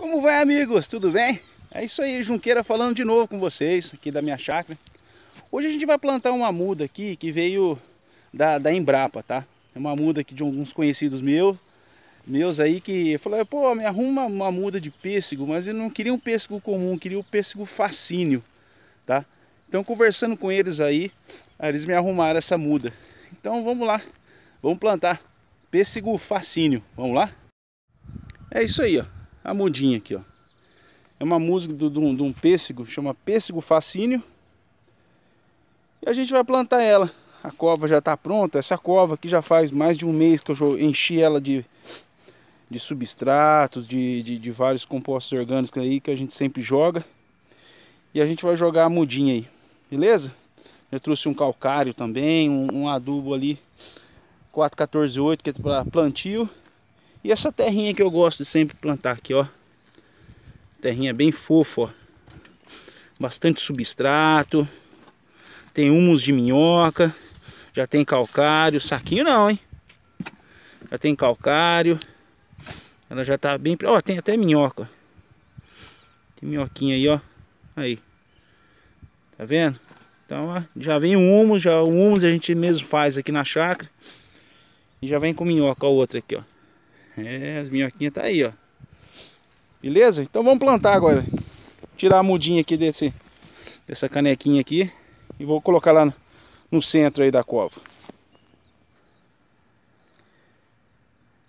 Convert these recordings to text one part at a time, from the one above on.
Como vai amigos, tudo bem? É isso aí, Junqueira falando de novo com vocês aqui da minha chácara. Hoje a gente vai plantar uma muda aqui que veio da, da Embrapa, tá? É uma muda aqui de alguns conhecidos meus, meus aí que falaram, pô, me arruma uma muda de pêssego, mas eu não queria um pêssego comum, queria o um pêssego fascínio, tá? Então conversando com eles aí, eles me arrumaram essa muda. Então vamos lá, vamos plantar pêssego fascínio, vamos lá? É isso aí, ó a mudinha aqui, ó. É uma música de um, de um pêssego, chama Pêssego Fascínio. E a gente vai plantar ela. A cova já está pronta. Essa cova aqui já faz mais de um mês que eu enchi ela de, de substratos, de, de, de vários compostos orgânicos aí que a gente sempre joga. E a gente vai jogar a mudinha aí, beleza? Já trouxe um calcário também, um, um adubo ali 4148 que é para plantio e essa terrinha que eu gosto de sempre plantar aqui, ó. Terrinha bem fofa, ó. Bastante substrato. Tem humus de minhoca. Já tem calcário. Saquinho não, hein? Já tem calcário. Ela já tá bem... Ó, tem até minhoca. Tem minhoquinha aí, ó. Aí. Tá vendo? Então, ó, já vem o humus. Já, o humus a gente mesmo faz aqui na chácara. E já vem com minhoca, a outra aqui, ó. É, as minhoquinhas tá aí, ó. Beleza? Então vamos plantar agora. Tirar a mudinha aqui desse, dessa canequinha aqui. E vou colocar lá no, no centro aí da cova.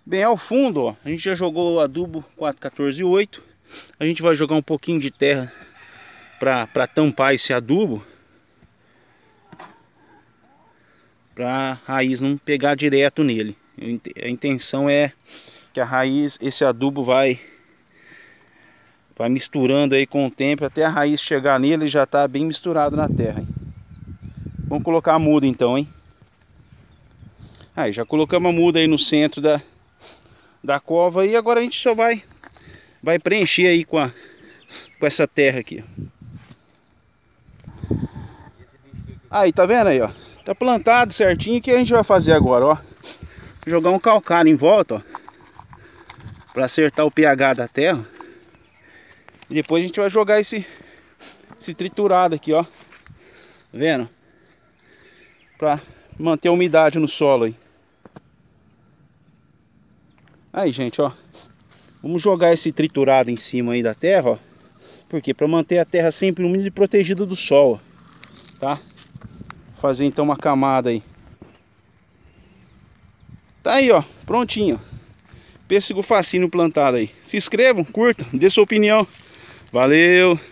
Bem, ao fundo, ó, a gente já jogou o adubo 414,8. A gente vai jogar um pouquinho de terra para tampar esse adubo. Para a raiz não pegar direto nele. A intenção é que a raiz, esse adubo vai vai misturando aí com o tempo até a raiz chegar nele já está bem misturado na terra. Hein? Vamos colocar a muda então, hein? Aí já colocamos a muda aí no centro da da cova e agora a gente só vai vai preencher aí com a com essa terra aqui. Aí, tá vendo aí, ó? Tá plantado certinho. O que a gente vai fazer agora, ó? jogar um calcário em volta, ó, para acertar o pH da terra. E depois a gente vai jogar esse, esse triturado aqui, ó, tá vendo? Para manter a umidade no solo aí. Aí, gente, ó, vamos jogar esse triturado em cima aí da terra, ó, porque para manter a terra sempre úmida e protegida do sol, ó, tá? Fazer então uma camada aí. Tá aí, ó, prontinho. Pêssego facinho plantado aí. Se inscrevam, curtam, dê sua opinião. Valeu!